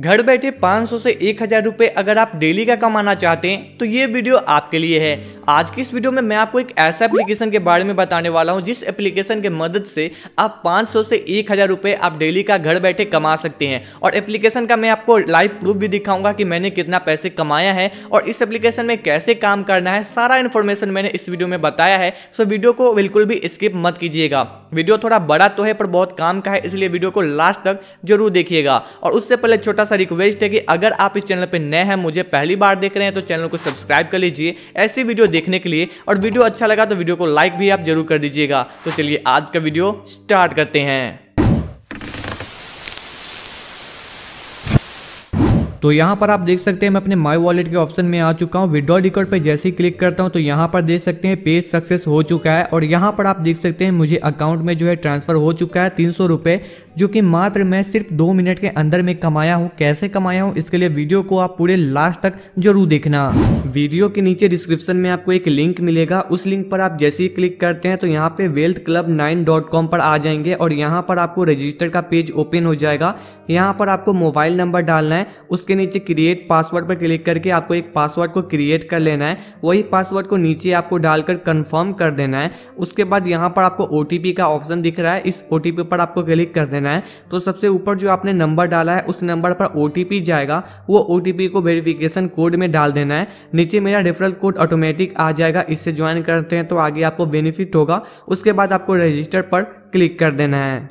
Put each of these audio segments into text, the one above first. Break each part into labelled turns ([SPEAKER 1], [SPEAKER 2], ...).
[SPEAKER 1] घर बैठे 500 से 1000 रुपये अगर आप डेली का कमाना चाहते हैं तो ये वीडियो आपके लिए है आज की इस वीडियो में मैं आपको एक ऐसा एप्लीकेशन के बारे में बताने वाला हूं जिस एप्लीकेशन के मदद से आप 500 से 1000 रुपये आप डेली का घर बैठे कमा सकते हैं और एप्लीकेशन का मैं आपको लाइव प्रूफ भी दिखाऊंगा कि मैंने कितना पैसे कमाया है और इस एप्लीकेशन में कैसे काम करना है सारा इन्फॉर्मेशन मैंने इस वीडियो में बताया है सो वीडियो को बिल्कुल भी स्किप मत कीजिएगा वीडियो थोड़ा बड़ा तो है पर बहुत काम का है इसलिए वीडियो को लास्ट तक जरूर देखिएगा और उससे पहले छोटा सा रिक्वेस्ट है कि अगर आप इस चैनल पर नए हैं मुझे पहली बार देख रहे हैं तो चैनल को सब्सक्राइब कर लीजिए ऐसी वीडियो देखने के लिए और वीडियो अच्छा लगा तो वीडियो को लाइक भी आप जरूर कर दीजिएगा तो चलिए आज का वीडियो स्टार्ट करते हैं तो यहाँ पर आप देख सकते हैं मैं अपने माई वॉलेट के ऑप्शन में आ चुका हूँ विड्रॉ रिकॉर्ड पर जैसे ही क्लिक करता हूँ तो यहाँ पर देख सकते हैं पेज सक्सेस हो चुका है और यहाँ पर आप देख सकते हैं मुझे अकाउंट में जो है ट्रांसफर हो चुका है तीन जो कि मात्र मैं सिर्फ दो मिनट के अंदर में कमाया हूँ कैसे कमाया हूँ इसके लिए वीडियो को आप पूरे लास्ट तक जरूर देखना वीडियो के नीचे डिस्क्रिप्शन में आपको एक लिंक मिलेगा उस लिंक पर आप जैसे ही क्लिक करते हैं तो यहाँ पे Wealth Club nine dot com पर आ जाएंगे और यहाँ पर आपको रजिस्टर का पेज ओपन हो जाएगा यहाँ पर आपको मोबाइल नंबर डालना है उसके नीचे क्रिएट पासवर्ड पर क्लिक करके आपको एक पासवर्ड को क्रिएट कर लेना है वही पासवर्ड को नीचे आपको डालकर कन्फर्म कर देना है उसके बाद यहाँ पर आपको ओ का ऑप्शन दिख रहा है इस ओ पर आपको क्लिक कर देना है तो सबसे ऊपर जो आपने नंबर डाला है उस नंबर पर ओ जाएगा वो ओ को वेरिफिकेशन कोड में डाल देना है नीचे मेरा रेफरल कोड ऑटोमेटिक आ जाएगा इससे ज्वाइन करते हैं तो आगे आपको बेनिफिट होगा उसके बाद आपको रजिस्टर पर क्लिक कर देना है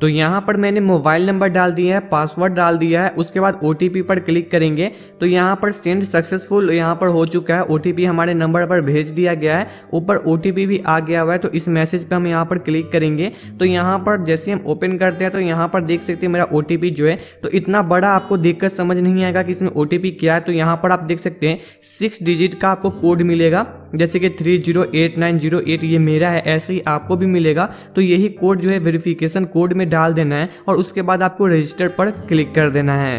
[SPEAKER 1] तो यहाँ पर मैंने मोबाइल नंबर डाल दिया है पासवर्ड डाल दिया है उसके बाद ओ पर क्लिक करेंगे तो यहाँ पर सेंड सक्सेसफुल यहाँ पर हो चुका है ओ हमारे नंबर पर भेज दिया गया है ऊपर ओ भी आ गया हुआ है तो इस मैसेज पर हम यहाँ पर क्लिक करेंगे तो यहाँ पर जैसे हम ओपन करते हैं तो यहाँ पर देख सकते हैं मेरा ओ जो है तो इतना बड़ा आपको देख समझ नहीं आएगा कि इसमें ओ क्या है तो यहाँ पर आप देख सकते हैं सिक्स डिजिट का आपको कोड मिलेगा जैसे कि three zero eight nine zero eight ये मेरा है ऐसे ही आपको भी मिलेगा तो यही कोड जो है वेरिफिकेशन कोड में डाल देना है और उसके बाद आपको रजिस्टर पर क्लिक कर देना है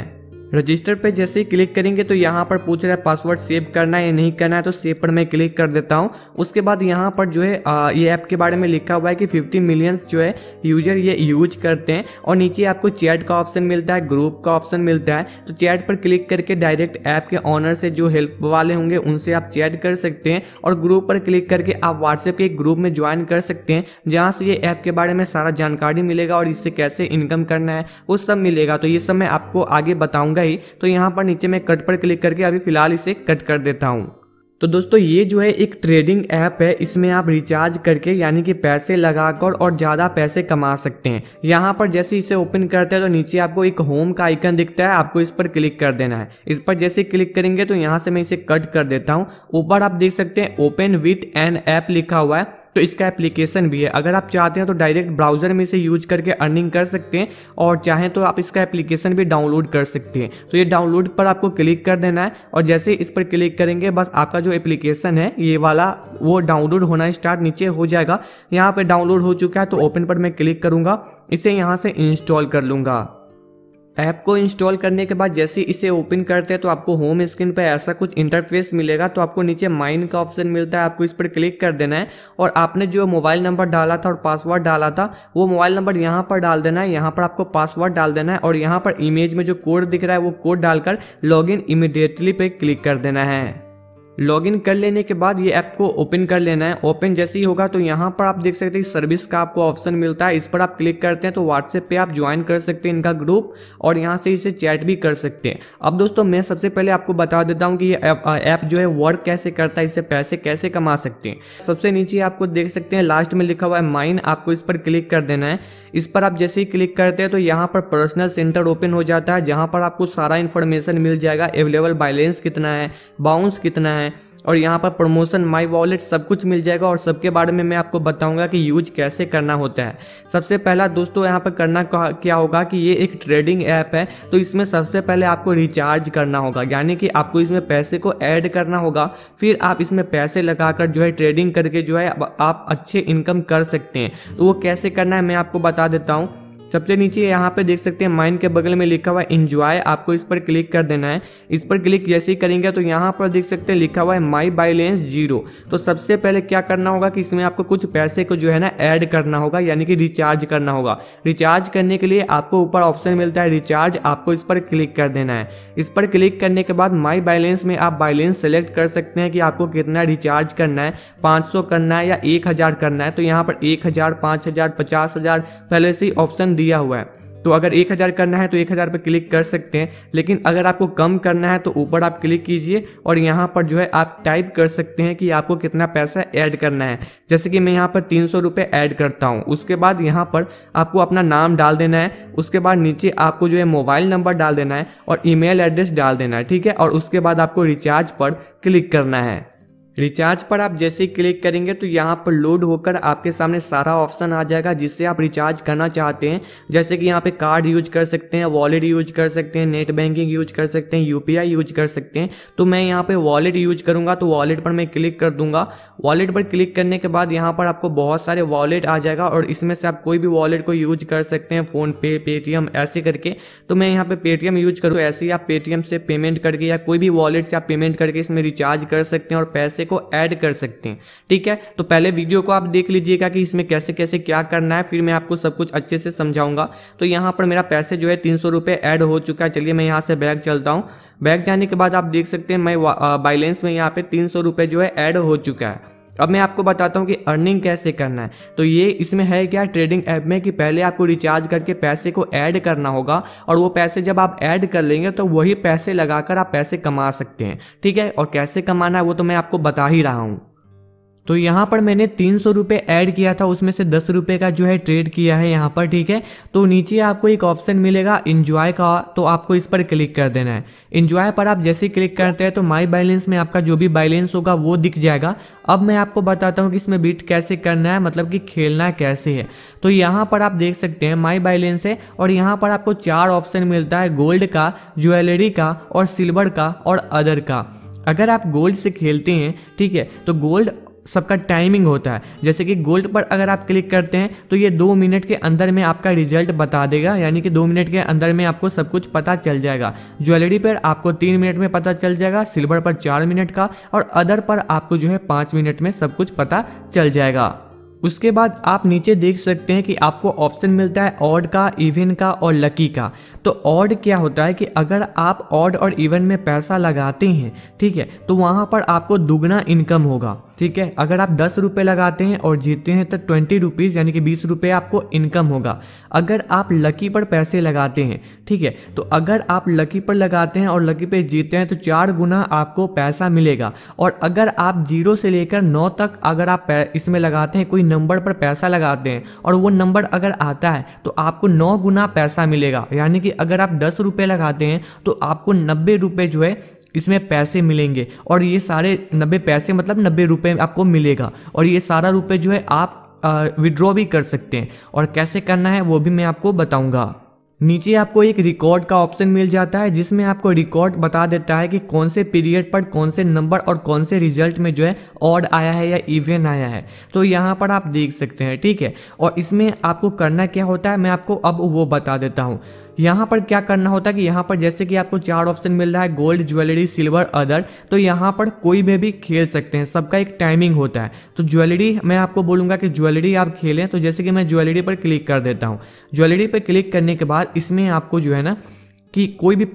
[SPEAKER 1] रजिस्टर पे जैसे ही क्लिक करेंगे तो यहाँ पर पूछ रहा है पासवर्ड सेव करना है या नहीं करना है तो सेव पर मैं क्लिक कर देता हूँ उसके बाद यहाँ पर जो है आ, ये ऐप के बारे में लिखा हुआ है कि 50 मिलियंस जो है यूजर ये यूज करते हैं और नीचे आपको चैट का ऑप्शन मिलता है ग्रुप का ऑप्शन मिलता है तो चैट पर क्लिक करके डायरेक्ट ऐप के ऑनर से जो हेल्प वाले होंगे उनसे आप चैट कर सकते हैं और ग्रुप पर क्लिक करके आप व्हाट्सएप के ग्रुप में ज्वाइन कर सकते हैं जहाँ से ये ऐप के बारे में सारा जानकारी मिलेगा और इससे कैसे इनकम करना है वो सब मिलेगा तो ये सब मैं आपको आगे बताऊँगा गई तो यहाँ पर नीचे मैं कट पर क्लिक करके अभी फिलहाल इसे कट कर देता हूँ तो दोस्तों ये जो है एक ट्रेडिंग ऐप है इसमें आप रिचार्ज करके यानी कि पैसे लगाकर और ज़्यादा पैसे कमा सकते हैं यहाँ पर जैसे इसे ओपन करते हैं तो नीचे आपको एक होम का आइकन दिखता है आपको इस पर क्लिक कर देना है इस पर जैसे क्लिक करेंगे तो यहाँ से मैं इसे कट कर देता हूँ ऊपर आप देख सकते हैं ओपन विथ एन ऐप लिखा हुआ है तो इसका एप्लीकेशन भी है अगर आप चाहते हैं तो डायरेक्ट ब्राउज़र में से यूज करके अर्निंग कर सकते हैं और चाहें तो आप इसका एप्लीकेशन भी डाउनलोड कर सकते हैं तो ये डाउनलोड पर आपको क्लिक कर देना है और जैसे इस पर क्लिक करेंगे बस आपका जो एप्लीकेशन है ये वाला वो डाउनलोड होना स्टार्ट नीचे हो जाएगा यहाँ पर डाउनलोड हो चुका है तो ओपन पर मैं क्लिक करूँगा इसे यहाँ से इंस्टॉल कर लूँगा ऐप को इंस्टॉल करने के बाद जैसे इसे ओपन करते हैं तो आपको होम स्क्रीन पर ऐसा कुछ इंटरफेस मिलेगा तो आपको नीचे माइन का ऑप्शन मिलता है आपको इस पर क्लिक कर देना है और आपने जो मोबाइल नंबर डाला था और पासवर्ड डाला था वो मोबाइल नंबर यहाँ पर डाल देना है यहाँ पर आपको पासवर्ड डाल देना है और यहाँ पर इमेज में जो कोड दिख रहा है वो कोड डालकर लॉग इन इमिडिएटली पे क्लिक कर देना है लॉगिन कर लेने के बाद ये ऐप को ओपन कर लेना है ओपन जैसे ही होगा तो यहाँ पर आप देख सकते हैं सर्विस का आपको ऑप्शन मिलता है इस पर आप क्लिक करते हैं तो व्हाट्सएप पे आप ज्वाइन कर सकते हैं इनका ग्रुप और यहाँ से इसे चैट भी कर सकते हैं अब दोस्तों मैं सबसे पहले आपको बता देता हूँ कि ये ऐप जो है वर्क कैसे करता है इससे पैसे कैसे कमा सकते हैं सबसे नीचे आपको देख सकते हैं लास्ट में लिखा हुआ है माइन आपको इस पर क्लिक कर देना है इस पर आप जैसे ही क्लिक करते हैं तो यहाँ पर पर्सनल सेंटर ओपन हो जाता है जहाँ पर आपको सारा इन्फॉर्मेशन मिल जाएगा अवेलेबल बैलेंस कितना है बाउंस कितना है और यहाँ पर प्रमोशन माई वॉलेट सब कुछ मिल जाएगा और सबके बारे में मैं आपको बताऊंगा कि यूज कैसे करना होता है सबसे पहला दोस्तों यहाँ पर करना क्या होगा कि ये एक ट्रेडिंग ऐप है तो इसमें सबसे पहले आपको रिचार्ज करना होगा यानी कि आपको इसमें पैसे को ऐड करना होगा फिर आप इसमें पैसे लगाकर जो है ट्रेडिंग करके जो है आप अच्छे इनकम कर सकते हैं तो वो कैसे करना है मैं आपको बता देता हूँ सबसे नीचे यहाँ पे देख सकते हैं माइन के बगल में लिखा हुआ है इंजॉय आपको इस पर क्लिक कर देना है इस पर क्लिक जैसे ही करेंगे तो यहाँ पर देख सकते हैं लिखा हुआ है माई बाइलेंस जीरो तो सबसे पहले क्या करना होगा कि इसमें आपको कुछ पैसे को जो है ना ऐड करना होगा यानी कि रिचार्ज करना होगा रिचार्ज करने के लिए आपको ऊपर ऑप्शन मिलता है रिचार्ज आपको इस पर क्लिक कर देना है इस पर क्लिक करने के बाद माई बैलेंस में आप बैलेंस सेलेक्ट कर सकते हैं कि आपको कितना रिचार्ज करना है पाँच करना है या एक करना है तो यहाँ पर हज़ार पचास हज़ार पहले से ही ऑप्शन दिया हुआ है तो अगर एक हज़ार करना है तो एक हज़ार पर क्लिक कर सकते हैं लेकिन अगर आपको कम करना है तो ऊपर आप क्लिक कीजिए और यहाँ पर जो है आप टाइप कर सकते हैं कि आपको कितना पैसा ऐड करना है जैसे कि मैं यहाँ पर तीन सौ रुपये ऐड करता हूँ उसके बाद यहाँ पर आपको अपना नाम डाल देना है उसके बाद नीचे आपको जो है मोबाइल नंबर डाल देना है और ई एड्रेस डाल देना है ठीक है और उसके बाद आपको रिचार्ज पर क्लिक करना है रिचार्ज पर आप जैसे ही क्लिक करेंगे तो यहाँ पर लोड होकर आपके सामने सारा ऑप्शन आ जाएगा जिससे आप रिचार्ज करना चाहते हैं जैसे कि यहाँ पे कार्ड यूज कर सकते हैं वॉलेट यूज कर सकते हैं नेट बैंकिंग यूज कर सकते हैं यूपीआई यूज कर सकते हैं तो मैं यहाँ पे वॉलेट यूज करूँगा तो वॉलेट पर मैं क्लिक कर दूंगा वॉलेट पर क्लिक करने के बाद यहाँ पर आपको बहुत सारे वॉलेट आ जाएगा और इसमें से आप कोई भी वॉलेट को यूज कर सकते हैं फ़ोनपे पेटीएम ऐसे करके तो मैं यहाँ पर पेटीएम यूज करूँ ऐसे ही आप पेटीएम से पेमेंट करके या कोई भी वॉलेट से आप पेमेंट करके इसमें रिचार्ज कर सकते हैं और पैसे पैसे को ऐड कर सकते हैं ठीक है तो पहले वीडियो को आप देख लीजिएगा कि इसमें कैसे कैसे क्या करना है फिर मैं आपको सब कुछ अच्छे से समझाऊंगा तो यहाँ पर मेरा पैसे जो है तीन सौ ऐड हो चुका है चलिए मैं यहाँ से बैग चलता हूँ बैग जाने के बाद आप देख सकते हैं मैं बाइलेंस में यहाँ पे तीन सौ जो है ऐड हो चुका है अब मैं आपको बताता हूँ कि अर्निंग कैसे करना है तो ये इसमें है क्या ट्रेडिंग ऐप में कि पहले आपको रिचार्ज करके पैसे को ऐड करना होगा और वो पैसे जब आप ऐड कर लेंगे तो वही पैसे लगाकर आप पैसे कमा सकते हैं ठीक है और कैसे कमाना है वो तो मैं आपको बता ही रहा हूँ तो यहाँ पर मैंने तीन सौ रुपये ऐड किया था उसमें से दस रुपये का जो है ट्रेड किया है यहाँ पर ठीक है तो नीचे आपको एक ऑप्शन मिलेगा इन्जॉय का तो आपको इस पर क्लिक कर देना है इन्जॉय पर आप जैसे क्लिक करते हैं तो माई बैलेंस में आपका जो भी बैलेंस होगा वो दिख जाएगा अब मैं आपको बताता हूँ कि इसमें बीट कैसे करना है मतलब कि खेलना कैसे है तो यहाँ पर आप देख सकते हैं माई बैलेंस है और यहाँ पर आपको चार ऑप्शन मिलता है गोल्ड का ज्वेलरी का और सिल्वर का और अदर का अगर आप गोल्ड से खेलते हैं ठीक है तो गोल्ड सबका टाइमिंग होता है जैसे कि गोल्ड पर अगर आप क्लिक करते हैं तो ये दो मिनट के अंदर में आपका रिजल्ट बता देगा यानी कि दो मिनट के अंदर में आपको सब कुछ पता चल जाएगा ज्वेलरी पर आपको तीन मिनट में पता चल जाएगा सिल्वर पर चार मिनट का और अदर पर आपको जो है पाँच मिनट में सब कुछ पता चल जाएगा उसके बाद आप नीचे देख सकते हैं कि आपको ऑप्शन मिलता है ऑड का इवेंट का और लकी का तो ऑड क्या होता है कि अगर आप ऑड और इवेंट में पैसा लगाते हैं ठीक है तो वहाँ पर आपको दुगना इनकम होगा ठीक है अगर आप दस रुपये लगाते हैं और जीतते हैं तो ट्वेंटी रुपीज़ यानी कि बीस रुपये आपको इनकम होगा अगर आप लकी पर पैसे लगाते हैं ठीक है तो अगर आप लकी पर लगाते हैं और लकी पे जीतते हैं तो चार गुना आपको पैसा मिलेगा और अगर आप जीरो से लेकर नौ तक अगर आप इसमें लगाते हैं कोई नंबर पर पैसा लगाते हैं और वो नंबर अगर आता है तो आपको नौ गुना पैसा मिलेगा यानी कि अगर आप दस रुपये लगाते हैं तो आपको नब्बे रुपये जो है इसमें पैसे मिलेंगे और ये सारे नब्बे पैसे मतलब नब्बे रुपये आपको मिलेगा और ये सारा रुपये जो है आप विड्रॉ भी कर सकते हैं और कैसे करना है वो भी मैं आपको बताऊँगा नीचे आपको एक रिकॉर्ड का ऑप्शन मिल जाता है जिसमें आपको रिकॉर्ड बता देता है कि कौन से पीरियड पर कौन से नंबर और कौन से रिजल्ट में जो है ऑड आया है या इवेंट आया है तो यहाँ पर आप देख सकते हैं ठीक है और इसमें आपको करना क्या होता है मैं आपको अब वो बता देता हूँ यहाँ पर क्या करना होता है कि यहाँ पर जैसे कि आपको चार ऑप्शन मिल रहा है गोल्ड ज्वेलरी सिल्वर अदर तो यहाँ पर कोई भी भी खेल सकते हैं सबका एक टाइमिंग होता है तो ज्वेलरी मैं आपको बोलूँगा कि ज्वेलरी आप खेलें तो जैसे कि मैं ज्वेलरी पर क्लिक कर देता हूँ ज्वेलरी पर क्लिक करने के बाद इसमें आपको जो है ना कि कोई भी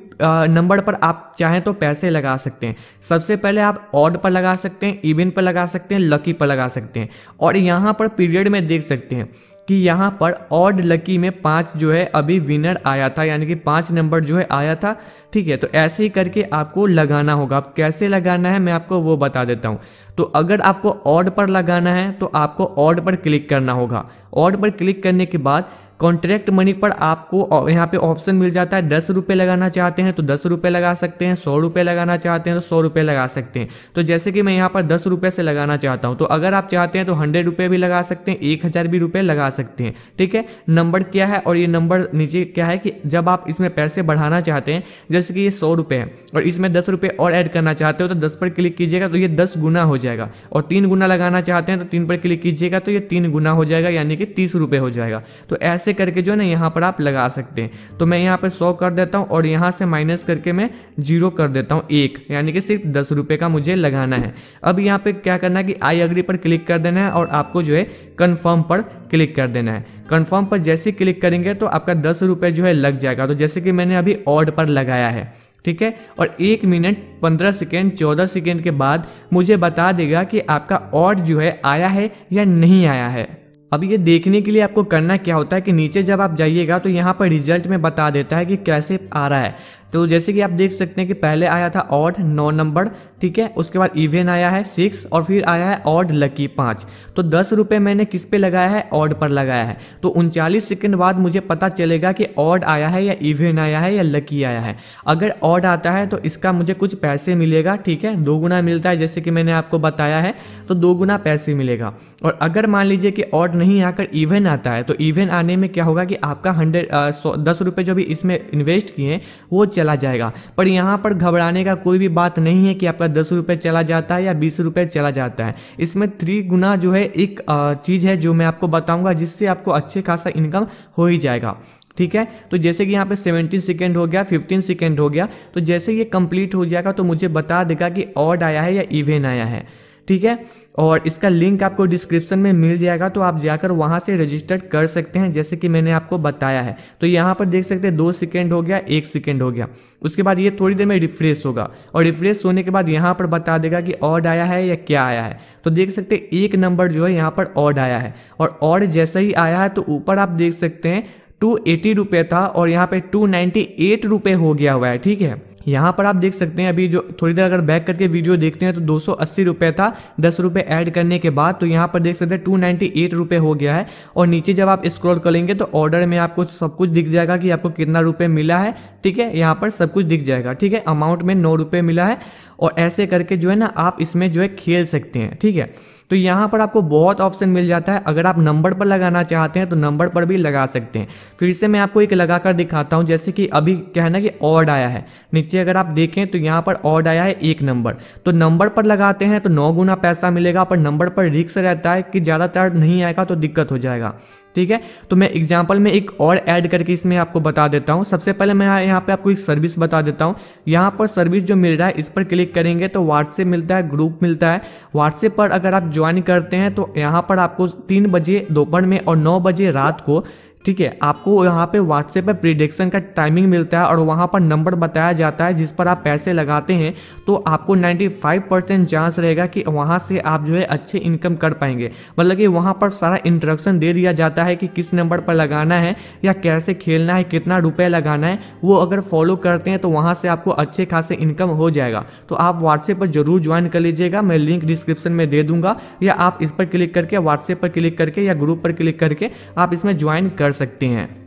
[SPEAKER 1] नंबर पर आप चाहें तो पैसे लगा सकते हैं सबसे पहले आप ऑड पर लगा सकते हैं इवेंट पर लगा सकते हैं लकी पर लगा सकते हैं और यहाँ पर पीरियड में देख सकते हैं कि यहाँ पर ऑड लकी में पाँच जो है अभी विनर आया था यानी कि पाँच नंबर जो है आया था ठीक है तो ऐसे ही करके आपको लगाना होगा अब कैसे लगाना है मैं आपको वो बता देता हूँ तो अगर आपको ऑड पर लगाना है तो आपको ऑड पर क्लिक करना होगा ऑड पर क्लिक करने के बाद कॉन्ट्रैक्ट मनी पर आपको यहाँ पे ऑप्शन मिल जाता है दस रुपये लगाना चाहते हैं तो दस रुपये लगा सकते हैं सौ रुपये लगाना चाहते हैं तो सौ रुपये लगा सकते हैं तो जैसे कि मैं यहाँ पर दस रुपये से लगाना चाहता हूँ तो अगर आप चाहते हैं तो हंड्रेड रुपये भी लगा सकते हैं एक हज़ार भी रुपये लगा सकते हैं ठीक है नंबर क्या है और ये नंबर नीचे क्या है कि जब आप इसमें पैसे बढ़ाना चाहते हैं जैसे कि ये सौ रुपये है और इसमें दस रुपये और ऐड करना चाहते हो तो दस पर क्लिक कीजिएगा तो ये दस गुना हो जाएगा और तीन गुना लगाना चाहते हैं तो तीन पर क्लिक कीजिएगा तो ये तीन गुना हो जाएगा यानी कि तीस रुपये हो जाएगा तो ऐसे ऐसे करके जो है ना यहाँ पर आप लगा सकते हैं तो मैं यहाँ पर सौ कर देता हूँ और यहाँ से माइनस करके मैं जीरो कर देता हूँ एक यानी कि सिर्फ दस रुपये का मुझे लगाना है अब यहाँ पर क्या करना है कि आई अग्री पर क्लिक कर देना है और आपको जो है कन्फर्म पर क्लिक कर देना है कन्फर्म पर जैसे क्लिक करेंगे तो आपका दस जो है लग जाएगा तो जैसे कि मैंने अभी ऑर्ड पर लगाया है ठीक है और एक मिनट पंद्रह सेकेंड चौदह सेकेंड के बाद मुझे बता देगा कि आपका ऑर्ड जो है आया है या नहीं आया है अब ये देखने के लिए आपको करना क्या होता है कि नीचे जब आप जाइएगा तो यहाँ पर रिजल्ट में बता देता है कि कैसे आ रहा है तो जैसे कि आप देख सकते हैं कि पहले आया था ऑड नौ नंबर ठीक है उसके बाद इवेन e आया है सिक्स और फिर आया है ऑड लकी पाँच तो दस रुपये मैंने किस पे लगाया है ऑड पर लगाया है तो उनचालीस सेकंड बाद मुझे पता चलेगा कि ऑड आया है या इवेन e आया है या लकी आया है अगर ऑड आता है तो इसका मुझे कुछ पैसे मिलेगा ठीक है दो गुना मिलता है जैसे कि मैंने आपको बताया है तो दो गुना पैसे मिलेगा और अगर मान लीजिए कि ऑड नहीं आकर इवेन e आता है तो इवेन आने में क्या होगा कि आपका हंड्रेड दस रुपये जो भी इसमें इन्वेस्ट किए वो चला जाएगा पर यहाँ पर घबराने का कोई भी बात नहीं है कि आपका आपका दस रुपये चला जाता है या बीस रुपये चला जाता है इसमें थ्री गुना जो है एक चीज़ है जो मैं आपको बताऊंगा जिससे आपको अच्छे खासा इनकम हो ही जाएगा ठीक है तो जैसे कि यहाँ पे 17 सेकेंड हो गया 15 सेकेंड हो गया तो जैसे ये कंप्लीट हो जाएगा तो मुझे बता देगा कि ऑड आया है या इवेन आया है ठीक है और इसका लिंक आपको डिस्क्रिप्शन में मिल जाएगा तो आप जाकर वहाँ से रजिस्टर कर सकते हैं जैसे कि मैंने आपको बताया है तो यहाँ पर देख सकते हैं दो सेकेंड हो गया एक सेकेंड हो गया उसके बाद ये थोड़ी देर में रिफ्रेश होगा और रिफ्रेश होने के बाद यहाँ पर बता देगा कि ऑड आया है या क्या आया है तो देख सकते हैं एक नंबर जो है यहाँ पर ऑड आया है और ऑड जैसा ही आया है तो ऊपर आप देख सकते हैं टू एटी रुपये था और यहाँ पे टू नाइन्टी एट रुपये हो गया हुआ है ठीक है यहाँ पर आप देख सकते हैं अभी जो थोड़ी देर अगर बैक करके वीडियो देखते हैं तो दो सौ था दस रुपये ऐड करने के बाद तो यहाँ पर देख सकते हैं टू रुपये हो गया है और नीचे जब आप स्क्रॉल करेंगे तो ऑर्डर में आपको सब कुछ दिख जाएगा कि आपको कितना रुपये मिला है ठीक है यहाँ पर सब कुछ दिख जाएगा ठीक है अमाउंट में नौ रुपये मिला है और ऐसे करके जो है ना आप इसमें जो है खेल सकते हैं ठीक है तो यहाँ पर आपको बहुत ऑप्शन मिल जाता है अगर आप नंबर पर लगाना चाहते हैं तो नंबर पर भी लगा सकते हैं फिर से मैं आपको एक लगा कर दिखाता हूँ जैसे कि अभी क्या है ना कि ऑड आया है नीचे अगर आप देखें तो यहाँ पर ऑड आया है एक नंबर तो नंबर पर लगाते हैं तो नौ गुना पैसा मिलेगा पर नंबर पर रिक्स रहता है कि ज़्यादातर नहीं आएगा तो दिक्कत हो जाएगा ठीक है तो मैं एग्जाम्पल में एक और ऐड करके इसमें आपको बता देता हूँ सबसे पहले मैं यहाँ पे आपको एक सर्विस बता देता हूँ यहाँ पर सर्विस जो मिल रहा है इस पर क्लिक करेंगे तो व्हाट्सएप मिलता है ग्रुप मिलता है व्हाट्सएप पर अगर आप ज्वाइन करते हैं तो यहाँ पर आपको तीन बजे दोपहर में और नौ बजे रात को ठीक है आपको यहाँ पे व्हाट्सएप पे प्रिडिक्शन का टाइमिंग मिलता है और वहाँ पर नंबर बताया जाता है जिस पर आप पैसे लगाते हैं तो आपको 95 परसेंट चांस रहेगा कि वहाँ से आप जो है अच्छे इनकम कर पाएंगे मतलब कि वहाँ पर सारा इंट्रक्शन दे दिया जाता है कि किस नंबर पर लगाना है या कैसे खेलना है कितना रुपये लगाना है वो अगर फॉलो करते हैं तो वहाँ से आपको अच्छे खासे इनकम हो जाएगा तो आप व्हाट्सएप पर जरूर ज्वाइन कर लीजिएगा मैं लिंक डिस्क्रिप्शन में दे दूंगा या आप इस पर क्लिक करके व्हाट्सएप पर क्लिक करके या ग्रुप पर क्लिक करके आप इसमें ज्वाइन कर सकते हैं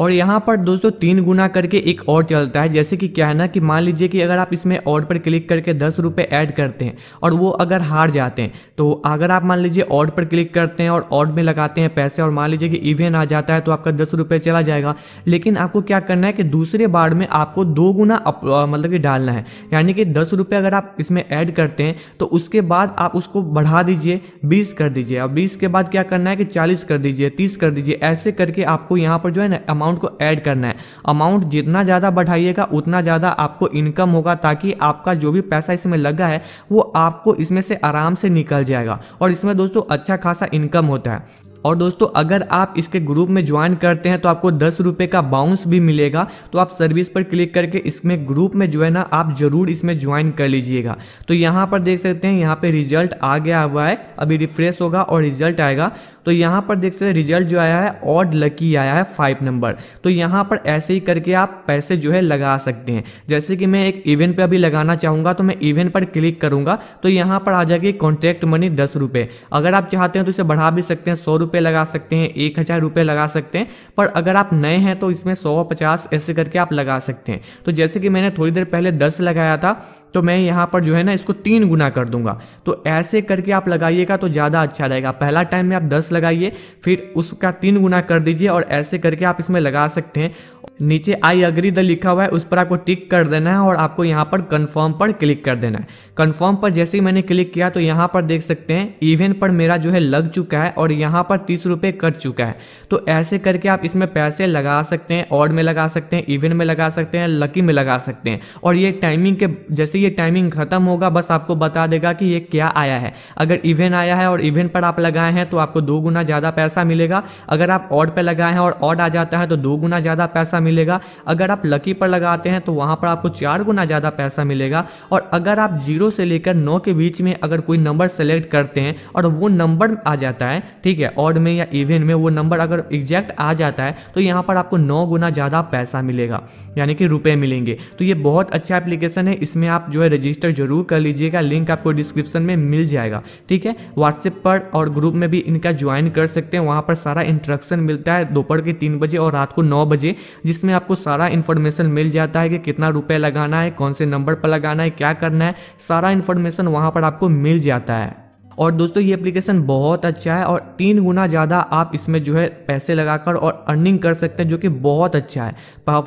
[SPEAKER 1] और यहाँ पर दोस्तों तीन गुना करके एक और चलता है जैसे कि क्या है ना कि मान लीजिए कि अगर आप इसमें ऑड पर क्लिक करके दस रुपये ऐड करते हैं और वो अगर हार जाते हैं तो अगर आप मान लीजिए ऑड पर क्लिक करते हैं और ऑड में लगाते हैं पैसे और मान लीजिए कि इवेन आ जाता है तो आपका दस रुपये चला जाएगा लेकिन आपको क्या करना है कि दूसरे बार में आपको दो गुना मतलब कि डालना है यानी कि दस रुपये अगर आप इसमें ऐड करते हैं तो उसके बाद आप उसको बढ़ा दीजिए बीस कर दीजिए और बीस के बाद क्या करना है कि चालीस कर दीजिए तीस कर दीजिए ऐसे करके आपको यहाँ पर जो है ना अमाउंट को ऐड करना है अमाउंट जितना ज़्यादा बढ़ाइएगा उतना ज़्यादा आपको इनकम होगा ताकि आपका जो भी पैसा इसमें लगा है वो आपको इसमें से आराम से निकल जाएगा और इसमें दोस्तों अच्छा खासा इनकम होता है और दोस्तों अगर आप इसके ग्रुप में ज्वाइन करते हैं तो आपको दस रुपये का बाउंस भी मिलेगा तो आप सर्विस पर क्लिक करके इसमें ग्रुप में जो है ना आप जरूर इसमें ज्वाइन कर लीजिएगा तो यहाँ पर देख सकते हैं यहाँ पे रिजल्ट आ गया हुआ है अभी रिफ्रेश होगा और रिजल्ट आएगा तो यहाँ पर देख सकते हैं रिजल्ट जो आया है ऑड लकी आया है फाइव नंबर तो यहाँ पर ऐसे ही करके आप पैसे जो है लगा सकते हैं जैसे कि मैं एक इवेंट पर अभी लगाना चाहूँगा तो मैं इवेंट पर क्लिक करूँगा तो यहाँ पर आ जाएगी कॉन्ट्रैक्ट मनी दस रुपये अगर आप चाहते हैं तो इसे बढ़ा भी सकते हैं सौ रुपये लगा सकते हैं एक हज़ार रुपये लगा सकते हैं पर अगर आप नए हैं तो इसमें सौ पचास ऐसे करके आप लगा सकते हैं तो जैसे कि मैंने थोड़ी देर पहले दस लगाया था तो मैं यहाँ पर जो है ना इसको तीन गुना कर दूंगा तो ऐसे करके आप लगाइएगा तो ज़्यादा अच्छा रहेगा पहला टाइम में आप दस लगाइए फिर उसका तीन गुना कर दीजिए और ऐसे करके आप इसमें लगा सकते हैं नीचे आई अग्री द लिखा हुआ है उस पर आपको टिक कर देना है और आपको यहाँ पर कन्फर्म पर क्लिक कर देना है कन्फर्म पर जैसे ही मैंने क्लिक किया तो यहाँ पर देख सकते हैं इवेंट पर मेरा जो है लग चुका है और यहाँ पर तीस रुपये कट चुका है तो ऐसे करके आप इसमें पैसे लगा सकते हैं ऑड में लगा सकते हैं इवेंट में लगा सकते हैं लकी में लगा सकते हैं और ये टाइमिंग के जैसे ये टाइमिंग खत्म होगा बस आपको बता देगा कि ये क्या आया है अगर इवेंट आया है और इवेंट पर आप लगाए हैं तो आपको दो गुना ज़्यादा पैसा मिलेगा अगर आप ऑड पर लगाए हैं और ऑड आ जाता है तो दो गुना ज़्यादा पैसा मिलेगा अगर आप लकी पर लगाते हैं तो वहां पर आपको चार गुना ज़्यादा पैसा मिलेगा और अगर आप जीरो से लेकर नौ के बीच में अगर कोई नंबर सेलेक्ट करते हैं और वो नंबर आ जाता है ठीक है ऑड में या इवेंट में वो नंबर अगर एग्जैक्ट आ जाता है तो यहां पर आपको नौ गुना ज़्यादा पैसा मिलेगा यानी कि रुपए मिलेंगे तो ये बहुत अच्छा एप्लीकेशन है इसमें आप जो है रजिस्टर जरूर कर लीजिएगा लिंक आपको डिस्क्रिप्शन में मिल जाएगा ठीक है व्हाट्सएप पर और ग्रुप में भी इनका ज्वाइन कर सकते हैं वहाँ पर सारा इंट्रक्शन मिलता है दोपहर के तीन बजे और रात को नौ बजे जिसमें आपको सारा इन्फॉर्मेशन मिल जाता है कि कितना रुपये लगाना है कौन से नंबर पर लगाना है क्या करना है सारा इन्फॉर्मेशन वहाँ पर आपको मिल जाता है और दोस्तों ये एप्लीकेशन बहुत अच्छा है और तीन गुना ज़्यादा आप इसमें जो है पैसे लगाकर और अर्निंग कर सकते हैं जो कि बहुत अच्छा है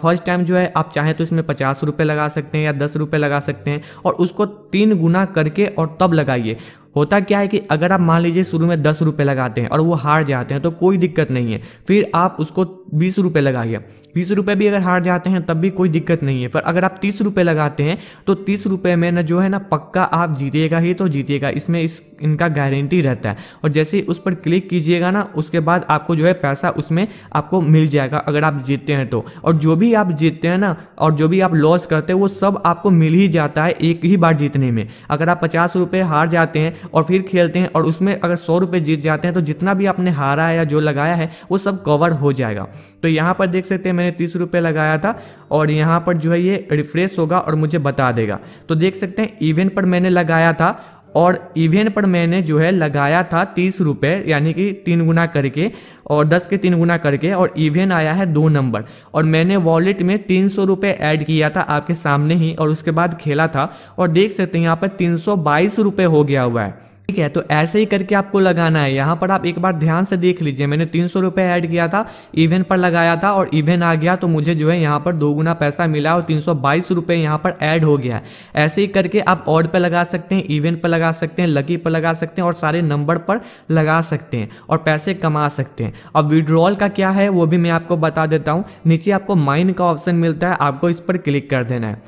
[SPEAKER 1] फर्स्ट टाइम जो है आप चाहें तो इसमें पचास रुपये लगा सकते हैं या दस रुपये लगा सकते हैं और उसको तीन गुना करके और तब लगाइए होता क्या है कि अगर आप मान लीजिए शुरू में दस रुपये लगाते हैं और वो हार जाते हैं तो कोई दिक्कत नहीं है फिर आप उसको बीस रुपये लगाइए बीस रुपये भी अगर हार जाते हैं तब भी कोई दिक्कत नहीं है पर अगर आप तीस रुपये लगाते हैं तो तीस रुपये में ना जो है ना पक्का आप जीतिएगा ही तो जीतिएगा इसमें इस इनका गारंटी रहता है और जैसे ही उस पर क्लिक कीजिएगा ना उसके बाद आपको जो है पैसा उसमें आपको मिल जाएगा अगर आप जीतते हैं तो और जो भी आप जीतते हैं ना और जो भी आप लॉस करते हैं वो सब आपको मिल ही जाता है एक ही बार जीतने में अगर आप पचास रुपये हार जाते हैं और फिर खेलते हैं और उसमें अगर सौ रुपये जीत जाते हैं तो जितना भी आपने हारा है या जो लगाया है वो सब कवर हो जाएगा तो यहाँ पर देख सकते हैं मैंने तीस रुपये लगाया था और यहाँ पर जो है ये रिफ्रेश होगा और मुझे बता देगा तो देख सकते हैं इवेंट पर मैंने लगाया था और इवेंट पर मैंने जो है लगाया था तीस रुपये यानी कि तीन गुना करके और दस के तीन गुना करके और इवेंट आया है दो नंबर और मैंने वॉलेट में तीन सौ रुपये ऐड किया था आपके सामने ही और उसके बाद खेला था और देख सकते हैं यहाँ पर तीन सौ बाईस रुपये हो गया हुआ है ठीक है तो ऐसे ही करके आपको लगाना है यहाँ पर आप एक बार ध्यान से देख लीजिए मैंने तीन सौ रुपये ऐड किया था इवेंट पर लगाया था और इवेंट आ गया तो मुझे जो है यहाँ पर दोगुना पैसा मिला और तीन सौ बाईस रुपये यहाँ पर ऐड हो गया ऐसे ही करके आप ऑड पर लगा सकते हैं इवेंट पर लगा सकते हैं लकी पर लगा सकते हैं और सारे नंबर पर लगा सकते हैं और पैसे कमा सकते हैं और विड्रॉल का क्या है वो भी मैं आपको बता देता हूँ नीचे आपको माइन का ऑप्शन मिलता है आपको इस पर क्लिक कर देना है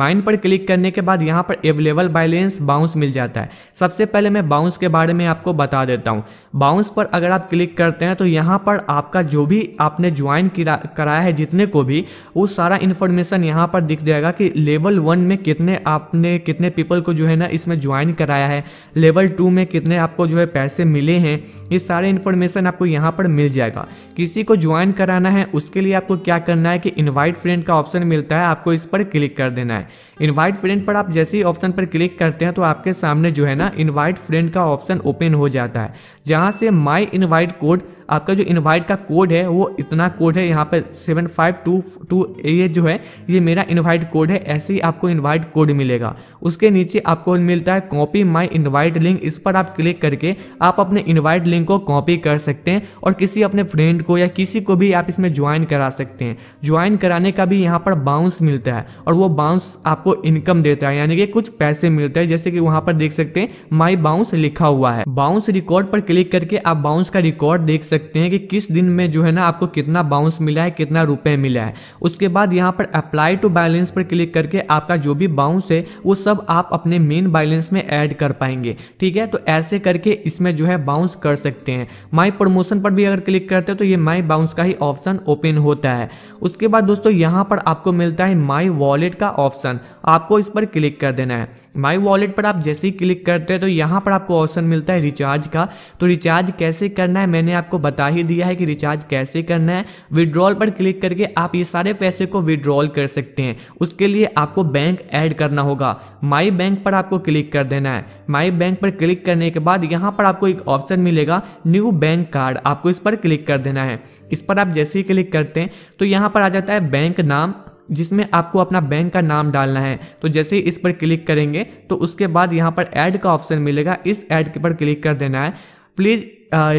[SPEAKER 1] माइन पर क्लिक करने के बाद यहाँ पर अवेलेबल बैलेंस बाउंस मिल जाता है सबसे पहले मैं बाउंस के बारे में आपको बता देता हूँ बाउंस पर अगर आप क्लिक करते हैं तो यहाँ पर आपका जो भी आपने ज्वाइन कराया है जितने को भी वो सारा इन्फॉर्मेशन यहाँ पर दिख जाएगा कि लेवल वन में कितने आपने कितने पीपल को जो है ना इसमें ज्वाइन कराया है लेवल टू में कितने आपको जो है पैसे मिले हैं ये सारे इन्फॉर्मेशन आपको यहाँ पर मिल जाएगा किसी को ज्वाइन कराना है उसके लिए आपको क्या करना है कि इन्वाइट फ्रेंड का ऑप्शन मिलता है आपको इस पर क्लिक कर देना है है इनवाइट फ्रेंड पर आप जैसे ही ऑप्शन पर क्लिक करते हैं तो आपके सामने जो है ना इनवाइट फ्रेंड का ऑप्शन ओपन हो जाता है जहां से माई इनवाइट कोड आपका जो इन्वाइट का कोड है वो इतना कोड है यहाँ पर सेवन फाइव टू टू ये जो है ये मेरा इन्वाइट कोड है ऐसे ही आपको इन्वाइट कोड मिलेगा उसके नीचे आपको मिलता है कॉपी माई इन्वाइट लिंक इस पर आप क्लिक करके आप अपने इन्वाइट लिंक को कॉपी कर सकते हैं और किसी अपने फ्रेंड को या किसी को भी आप इसमें ज्वाइन करा सकते हैं ज्वाइन कराने का भी यहाँ पर बाउंस मिलता है और वो बाउंस आपको इनकम देता है यानी कि कुछ पैसे मिलते हैं जैसे कि वहाँ पर देख सकते हैं माई बाउंस लिखा हुआ है बाउंस रिकॉर्ड पर क्लिक करके आप बाउंस का रिकॉर्ड देख सकते हैं कि किस दिन में जो है ना आपको कितना बाउंस मिला है कितना रुपए मिला है उसके बाद यहाँ पर अप्लाई टू बैलेंस पर क्लिक करके आपका जो भी बाउंस है वो सब आप अपने मेन बैलेंस में ऐड कर पाएंगे ठीक है तो ऐसे करके इसमें जो है बाउंस कर सकते हैं माई प्रमोशन पर भी अगर क्लिक करते हैं तो ये माई बाउंस का ही ऑप्शन ओपन होता है उसके बाद दोस्तों यहाँ पर आपको मिलता है माई वॉलेट का ऑप्शन आपको इस पर क्लिक कर देना है माई वॉलेट पर आप जैसे ही क्लिक करते हैं तो यहाँ पर आपको ऑप्शन मिलता है रिचार्ज का तो रिचार्ज कैसे करना है मैंने आपको बता ही दिया है कि रिचार्ज कैसे करना है विड्रॉल पर क्लिक करके आप ये सारे पैसे को विड्रॉल कर सकते हैं उसके लिए आपको बैंक ऐड करना होगा माई बैंक पर आपको क्लिक कर देना है माई बैंक पर क्लिक करने के बाद यहाँ पर आपको एक ऑप्शन मिलेगा न्यू बैंक कार्ड आपको इस पर क्लिक कर देना है इस पर आप जैसे ही क्लिक करते हैं तो यहाँ पर आ जाता है बैंक नाम जिसमें आपको अपना बैंक का नाम डालना है तो जैसे ही इस पर क्लिक करेंगे तो उसके बाद यहाँ पर ऐड का ऑप्शन मिलेगा इस ऐड के पर क्लिक कर देना है प्लीज़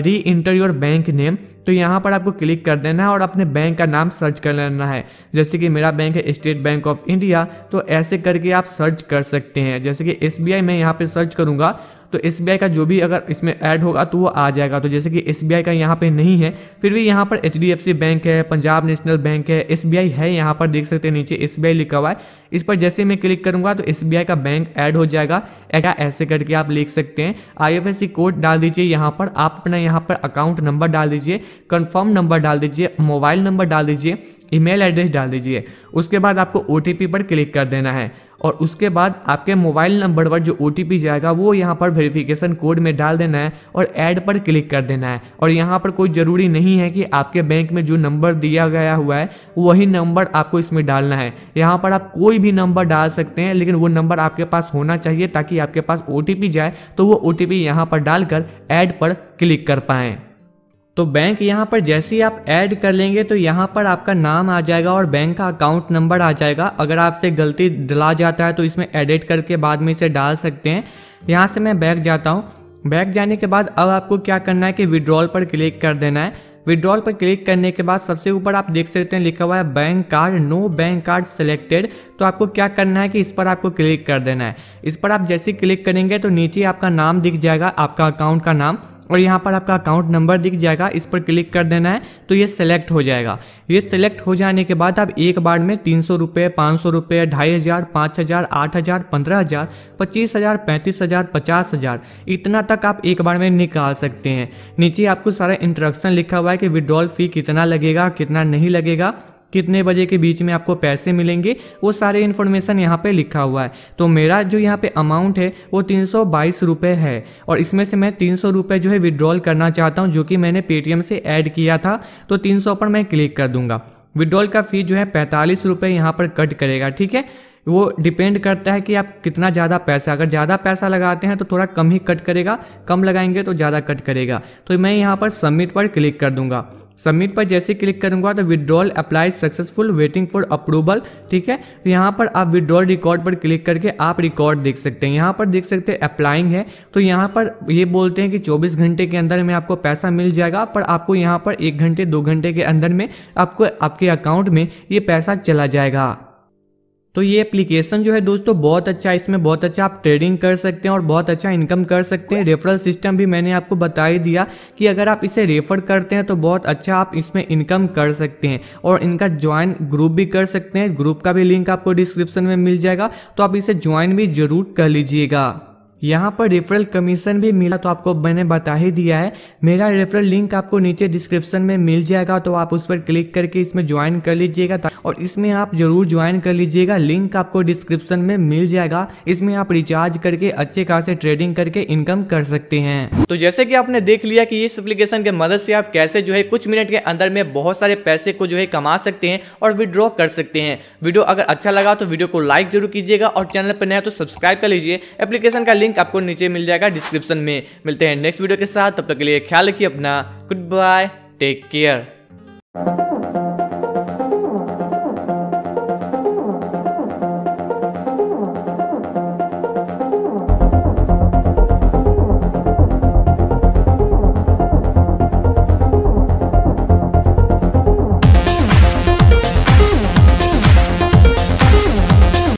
[SPEAKER 1] री इंटर योर बैंक नेम तो यहाँ पर आपको क्लिक कर देना है और अपने बैंक का नाम सर्च कर लेना है जैसे कि मेरा बैंक है स्टेट बैंक ऑफ इंडिया तो ऐसे करके आप सर्च कर सकते हैं जैसे कि एस मैं यहाँ पर सर्च करूँगा तो एस का जो भी अगर इसमें ऐड होगा तो वो आ जाएगा तो जैसे कि एस का यहाँ पर नहीं है फिर भी यहाँ पर एच बैंक है पंजाब नेशनल बैंक है एस है यहाँ पर देख सकते हैं नीचे एस लिखा हुआ है इस पर जैसे मैं क्लिक करूँगा तो एस का बैंक ऐड हो जाएगा ऐसा ऐसे करके आप लिख सकते हैं आई कोड डाल दीजिए यहाँ पर आप अपना यहाँ पर अकाउंट नंबर डाल दीजिए कन्फर्म नंबर डाल दीजिए मोबाइल नंबर डाल दीजिए ईमेल एड्रेस डाल दीजिए उसके बाद आपको ओ पर क्लिक कर देना है और उसके बाद आपके मोबाइल नंबर पर जो ओ जाएगा वो यहाँ पर वेरिफिकेशन कोड में डाल देना है और ऐड पर क्लिक कर देना है और यहाँ पर कोई ज़रूरी नहीं है कि आपके बैंक में जो नंबर दिया गया हुआ है वही नंबर आपको इसमें डालना है यहाँ पर आप कोई भी नंबर डाल सकते हैं लेकिन वो नंबर आपके पास होना चाहिए ताकि आपके पास ओ जाए तो वो ओ टी यहाँ पर डालकर ऐड पर क्लिक कर पाएँ तो बैंक यहाँ पर जैसे ही आप ऐड कर लेंगे तो यहाँ पर आपका नाम आ जाएगा और बैंक का अकाउंट नंबर आ जाएगा अगर आपसे गलती डला जाता है तो इसमें एडिट करके बाद में इसे डाल सकते हैं यहाँ से मैं बैग जाता हूँ बैग जाने के बाद अब आपको क्या करना है कि विड्रॉल पर क्लिक कर देना है विड्रॉल पर क्लिक करने के बाद सबसे ऊपर आप देख सकते हैं लिखा हुआ है bank card no bank card selected तो आपको क्या करना है कि इस पर आपको क्लिक कर देना है इस पर आप जैसे क्लिक करेंगे तो नीचे आपका नाम दिख जाएगा आपका अकाउंट का नाम और यहाँ पर आपका अकाउंट नंबर दिख जाएगा इस पर क्लिक कर देना है तो ये सेलेक्ट हो जाएगा ये सेलेक्ट हो जाने के बाद आप एक बार में तीन सौ रुपये पाँच सौ रुपये ढाई हज़ार पाँच हज़ार आठ हज़ार पंद्रह हज़ार पच्चीस हज़ार पैंतीस हज़ार पचास हज़ार इतना तक आप एक बार में निकाल सकते हैं नीचे आपको सारा इंट्रक्शन लिखा हुआ है कि विड्रॉल फ़ी कितना लगेगा कितना नहीं लगेगा कितने बजे के बीच में आपको पैसे मिलेंगे वो सारे इन्फॉर्मेशन यहाँ पे लिखा हुआ है तो मेरा जो यहाँ पे अमाउंट है वो तीन सौ है और इसमें से मैं तीन सौ जो है विड्रॉल करना चाहता हूँ जो कि मैंने पेटीएम से ऐड किया था तो तीन पर मैं क्लिक कर दूंगा विड्रॉल का फी जो है पैंतालीस रुपये यहाँ पर कट करेगा ठीक है वो डिपेंड करता है कि आप कितना ज़्यादा पैसा अगर ज़्यादा पैसा लगाते हैं तो थोड़ा कम ही कट करेगा कम लगाएंगे तो ज़्यादा कट करेगा तो मैं यहाँ पर सबमिट पर क्लिक कर दूंगा सबमिट पर जैसे क्लिक करूंगा तो withdrawal apply successful waiting for approval ठीक है तो यहाँ पर आप विदड्रॉल रिकॉर्ड पर क्लिक करके आप रिकॉर्ड देख सकते हैं यहाँ पर देख सकते हैं अप्लाइंग है तो यहाँ पर ये बोलते हैं कि 24 घंटे के अंदर में आपको पैसा मिल जाएगा पर आपको यहाँ पर एक घंटे दो घंटे के अंदर में आपको आपके अकाउंट में ये पैसा चला जाएगा तो ये एप्लीकेशन जो है दोस्तों बहुत अच्छा है इसमें बहुत अच्छा आप ट्रेडिंग कर सकते हैं और बहुत अच्छा इनकम कर सकते हैं रेफरल सिस्टम भी मैंने आपको बता ही दिया कि अगर आप इसे रेफर करते हैं तो बहुत अच्छा आप इसमें इनकम कर सकते हैं और इनका ज्वाइन ग्रुप भी कर सकते हैं ग्रुप का भी लिंक आपको डिस्क्रिप्शन में मिल जाएगा तो आप इसे ज्वाइन भी जरूर कर लीजिएगा यहाँ पर रेफरल कमीशन भी मिला तो आपको मैंने बता ही दिया है मेरा रेफरल लिंक आपको नीचे डिस्क्रिप्शन में मिल जाएगा तो आप उस पर क्लिक करके इसमें ज्वाइन कर लीजिएगा और इसमें आप जरूर ज्वाइन कर लीजिएगा लिंक आपको डिस्क्रिप्शन में मिल जाएगा इसमें आप रिचार्ज करके अच्छे खास ट्रेडिंग करके इनकम कर सकते हैं तो जैसे कि आपने देख लिया कि इस एप्लीकेशन के मदद से आप कैसे जो है कुछ मिनट के अंदर में बहुत सारे पैसे को जो है कमा सकते हैं और विद्रॉ कर सकते हैं वीडियो अगर अच्छा लगा तो वीडियो को लाइक जरूर कीजिएगा और चैनल पर नया तो सब्सक्राइब कर लीजिए एप्लीकेशन का लिंक लिंक आपको नीचे मिल जाएगा डिस्क्रिप्शन में मिलते हैं नेक्स्ट वीडियो के साथ तब तक के लिए ख्याल रखिए अपना गुड बाय टेक केयर